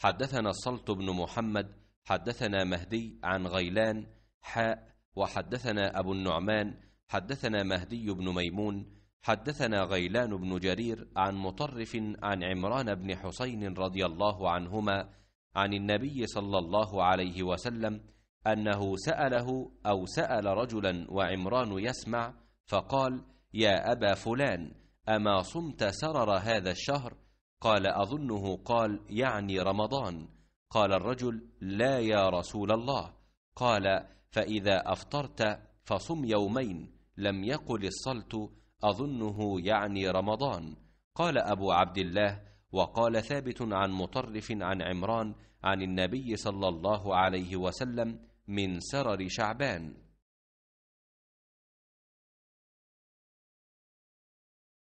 حدثنا الصلت بن محمد حدثنا مهدي عن غيلان حاء وحدثنا أبو النعمان حدثنا مهدي بن ميمون حدثنا غيلان بن جرير عن مطرف عن عمران بن حسين رضي الله عنهما عن النبي صلى الله عليه وسلم أنه سأله أو سأل رجلا وعمران يسمع فقال يا أبا فلان أما صمت سرر هذا الشهر؟ قال أظنه قال يعني رمضان قال الرجل لا يا رسول الله قال فإذا أفطرت فصم يومين لم يقل الصلت أظنه يعني رمضان قال أبو عبد الله وقال ثابت عن مطرف عن عمران عن النبي صلى الله عليه وسلم من سرر شعبان